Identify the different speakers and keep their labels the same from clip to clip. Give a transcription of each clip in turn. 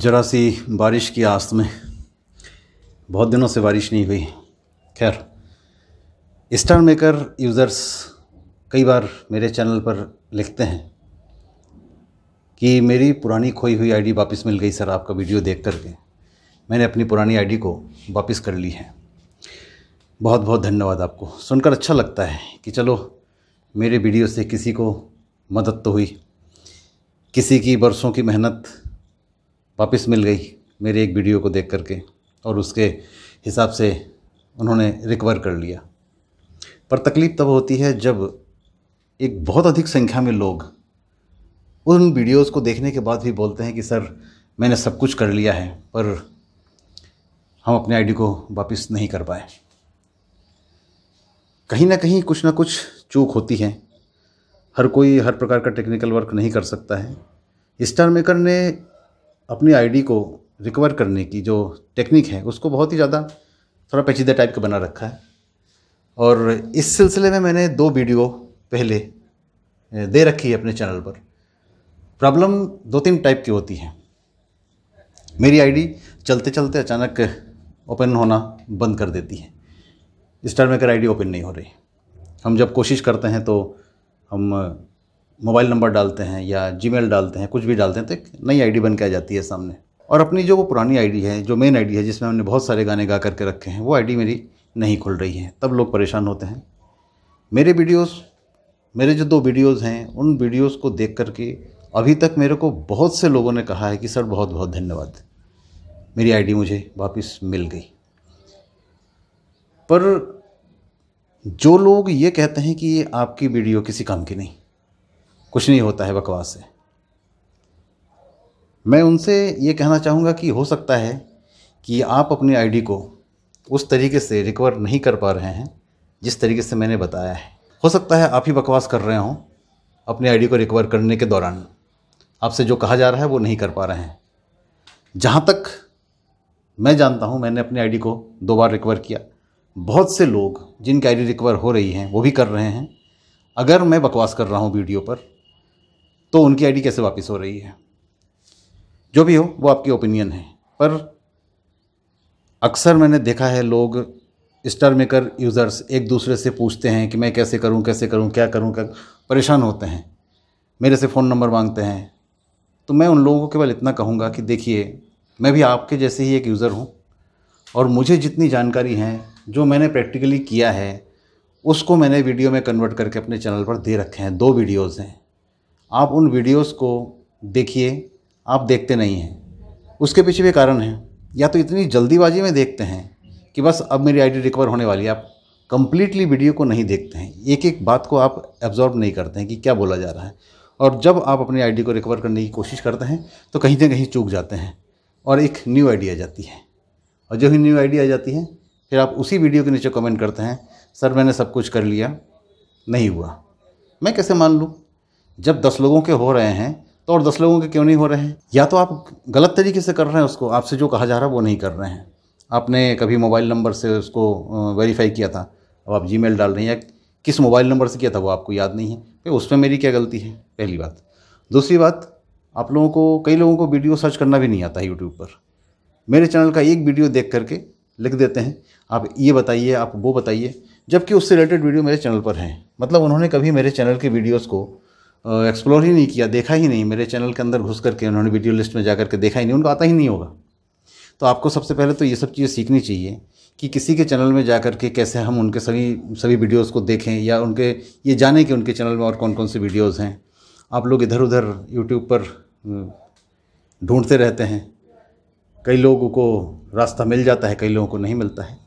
Speaker 1: जरा सी बारिश की आस्त में बहुत दिनों से बारिश नहीं हुई खैर स्टार मेकर यूज़र्स कई बार मेरे चैनल पर लिखते हैं कि मेरी पुरानी खोई हुई आईडी वापस मिल गई सर आपका वीडियो देख कर के मैंने अपनी पुरानी आईडी को वापस कर ली है बहुत बहुत धन्यवाद आपको सुनकर अच्छा लगता है कि चलो मेरे वीडियो से किसी को मदद तो हुई किसी की बरसों की मेहनत वापस मिल गई मेरे एक वीडियो को देख करके और उसके हिसाब से उन्होंने रिकवर कर लिया पर तकलीफ़ तब होती है जब एक बहुत अधिक संख्या में लोग उन वीडियोस को देखने के बाद भी बोलते हैं कि सर मैंने सब कुछ कर लिया है पर हम अपने आईडी को वापस नहीं कर पाए कहीं ना कहीं कुछ ना कुछ चूक होती है हर कोई हर प्रकार का टेक्निकल वर्क नहीं कर सकता है स्टार मेकर ने अपनी आईडी को रिकवर करने की जो टेक्निक है उसको बहुत ही ज़्यादा थोड़ा पेचीदा टाइप का बना रखा है और इस सिलसिले में मैंने दो वीडियो पहले दे रखी है अपने चैनल पर प्रॉब्लम दो तीन टाइप की होती है मेरी आईडी चलते चलते अचानक ओपन होना बंद कर देती है स्टार मेकर आईडी ओपन नहीं हो रही हम जब कोशिश करते हैं तो हम मोबाइल नंबर डालते हैं या जी डालते हैं कुछ भी डालते हैं तो एक नई डी बन के आ जाती है सामने और अपनी जो वो पुरानी डी है जो मेन डी है जिसमें हमने बहुत सारे गाने गा करके रखे हैं वो डी मेरी नहीं खुल रही है तब लोग परेशान होते हैं मेरे वीडियोस मेरे जो दो वीडियोस हैं उन वीडियोस को देख करके अभी तक मेरे को बहुत से लोगों ने कहा है कि सर बहुत बहुत धन्यवाद मेरी आईडी मुझे वापस मिल गई पर जो लोग ये कहते हैं कि ये आपकी वीडियो किसी काम की नहीं कुछ नहीं होता है बकवास से मैं उनसे ये कहना चाहूँगा कि हो सकता है कि आप अपनी आईडी को उस तरीके से रिकवर नहीं कर पा रहे हैं जिस तरीके से मैंने बताया है हो सकता है आप ही बकवास कर रहे हों अपनी आईडी को रिकवर करने के दौरान आपसे जो कहा जा रहा है वो नहीं कर पा रहे हैं जहाँ तक मैं जानता हूँ मैंने अपनी आईडी को दो बार रिकवर किया बहुत से लोग जिनकी आईडी रिकवर हो रही हैं वो भी कर रहे हैं अगर मैं बकवास कर रहा हूँ वीडियो पर तो उनकी आईडी कैसे वापस हो रही है जो भी हो वो आपकी ओपिनियन है पर अक्सर मैंने देखा है लोग स्टार मेकर यूज़र्स एक दूसरे से पूछते हैं कि मैं कैसे करूं कैसे करूं क्या करूं क्या परेशान होते हैं मेरे से फ़ोन नंबर मांगते हैं तो मैं उन लोगों को केवल इतना कहूँगा कि देखिए मैं भी आपके जैसे ही एक यूज़र हूँ और मुझे जितनी जानकारी है जो मैंने प्रैक्टिकली किया है उसको मैंने वीडियो में कन्वर्ट करके अपने चैनल पर दे रखे हैं दो वीडियोज़ हैं आप उन वीडियोस को देखिए आप देखते नहीं हैं उसके पीछे भी कारण है या तो इतनी जल्दीबाजी में देखते हैं कि बस अब मेरी आईडी रिकवर होने वाली है आप कम्प्लीटली वीडियो को नहीं देखते हैं एक एक बात को आप एब्जॉर्ब नहीं करते हैं कि क्या बोला जा रहा है और जब आप अपनी आईडी को रिकवर करने की कोशिश करते हैं तो कहीं ना कहीं चूक जाते हैं और एक न्यू आईडी आ जाती है और जो ही न्यू आईडी आ जाती है फिर आप उसी वीडियो के नीचे कमेंट करते हैं सर मैंने सब कुछ कर लिया नहीं हुआ मैं कैसे मान लूँ जब दस लोगों के हो रहे हैं तो और दस लोगों के क्यों नहीं हो रहे हैं या तो आप गलत तरीके से कर रहे हैं उसको आपसे जो कहा जा रहा है वो नहीं कर रहे हैं आपने कभी मोबाइल नंबर से उसको वेरीफाई किया था अब आप जी डाल रहे हैं या किस मोबाइल नंबर से किया था वो आपको याद नहीं है भाई उसमें मेरी क्या गलती है पहली बात दूसरी बात आप लोगों को कई लोगों को वीडियो सर्च करना भी नहीं आता है यूट्यूब पर मेरे चैनल का एक वीडियो देख करके लिख देते हैं आप ये बताइए आप वो बताइए जबकि उससे रिलेटेड वीडियो मेरे चैनल पर हैं मतलब उन्होंने कभी मेरे चैनल के वीडियोज़ को एक्सप्लोर ही नहीं किया देखा ही नहीं मेरे चैनल के अंदर घुस करके उन्होंने वीडियो लिस्ट में जा करके देखा ही नहीं उनको आता ही नहीं होगा तो आपको सबसे पहले तो ये सब चीज़ें सीखनी चाहिए कि किसी के चैनल में जा कर के कैसे हम उनके सभी सभी वीडियोस को देखें या उनके ये जानें कि उनके चैनल में और कौन कौन से वीडियोस हैं आप लोग इधर उधर यूट्यूब पर ढूंढते रहते हैं कई लोगों को रास्ता मिल जाता है कई लोगों को नहीं मिलता है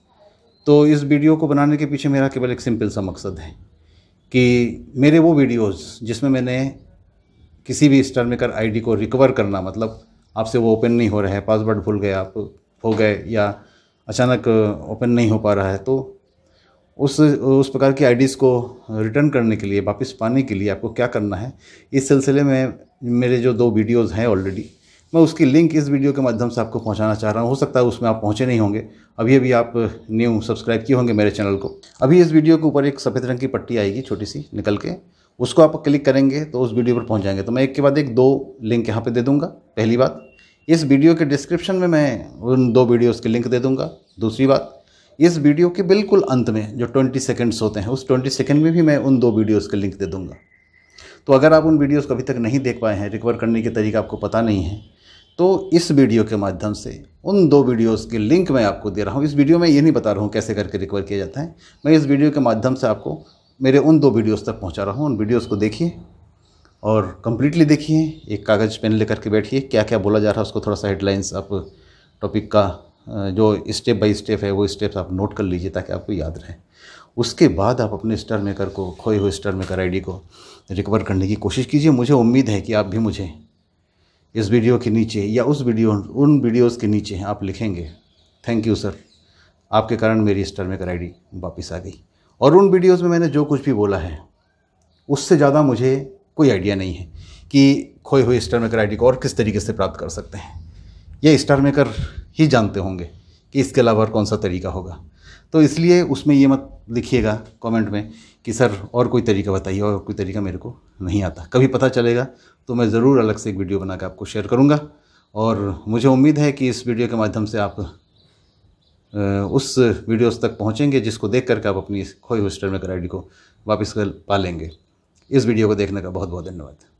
Speaker 1: तो इस वीडियो को बनाने के पीछे मेरा केवल एक सिंपल सा मकसद है कि मेरे वो वीडियोस जिसमें मैंने किसी भी स्टर्मिकर आईडी को रिकवर करना मतलब आपसे वो ओपन नहीं हो रहा है पासवर्ड भूल गए आप हो गए या अचानक ओपन नहीं हो पा रहा है तो उस उस प्रकार की आईडीज़ को रिटर्न करने के लिए वापस पाने के लिए आपको क्या करना है इस सिलसिले में मेरे जो दो वीडियोज़ हैं ऑलरेडी मैं उसकी लिंक इस वीडियो के माध्यम से आपको पहुंचाना चाह रहा हूं हो सकता है उसमें आप पहुंचे नहीं होंगे अभी अभी आप न्यू सब्सक्राइब किए होंगे मेरे चैनल को अभी इस वीडियो के ऊपर एक सफ़ेद रंग की पट्टी आएगी छोटी सी निकल के उसको आप क्लिक करेंगे तो उस वीडियो पर पहुँच जाएंगे तो मैं एक के बाद एक दो लिंक यहाँ पर दे दूँगा पहली बात इस वीडियो के डिस्क्रिप्शन में मैं उन दो वीडियोज़ के लिंक दे दूँगा दूसरी बात इस वीडियो के बिल्कुल अंत में जो ट्वेंटी सेकेंड्स होते हैं उस ट्वेंटी सेकेंड में भी मैं उन दो वीडियोज़ के लिंक दे दूँगा तो अगर आप उन वीडियोस को अभी तक नहीं देख पाए हैं रिकवर करने के तरीका आपको पता नहीं है तो इस वीडियो के माध्यम से उन दो वीडियोस के लिंक मैं आपको दे रहा हूँ इस वीडियो में ये नहीं बता रहा हूँ कैसे करके रिकवर किया जाता है मैं इस वीडियो के माध्यम से आपको मेरे उन दो वीडियोस तक पहुँचा रहा हूँ उन वीडियोस को देखिए और कम्प्लीटली देखिए एक कागज़ पेन लेकर के बैठिए क्या क्या बोला जा रहा है उसको थोड़ा सा हेडलाइंस आप टॉपिक का जो स्टेप बाई स्टेप है वो स्टेप्स आप नोट कर लीजिए ताकि आपको याद रहे उसके बाद आप अपने स्टार मेकर को खोए हुए स्टार मेकर आई को रिकवर करने की कोशिश कीजिए मुझे उम्मीद है कि आप भी मुझे इस वीडियो के नीचे या उस वीडियो उन वीडियोज़ के नीचे आप लिखेंगे थैंक यू सर आपके कारण मेरी स्टर्मेकर आईडी वापस आ गई और उन वीडियोस में मैंने जो कुछ भी बोला है उससे ज़्यादा मुझे कोई आइडिया नहीं है कि खोए हुए स्टार मेकर आईडी को और किस तरीके से प्राप्त कर सकते हैं ये स्टार मेकर ही जानते होंगे कि इसके अलावा कौन सा तरीका होगा तो इसलिए उसमें ये मत लिखिएगा कमेंट में कि सर और कोई तरीका बताइए और कोई तरीका मेरे को नहीं आता कभी पता चलेगा तो मैं ज़रूर अलग से एक वीडियो बना कर आपको शेयर करूँगा और मुझे उम्मीद है कि इस वीडियो के माध्यम से आप उस वीडियोस तक पहुँचेंगे जिसको देख करके आप अपनी खोई हुई में आई को वापस कर पा लेंगे इस वीडियो को देखने का बहुत बहुत धन्यवाद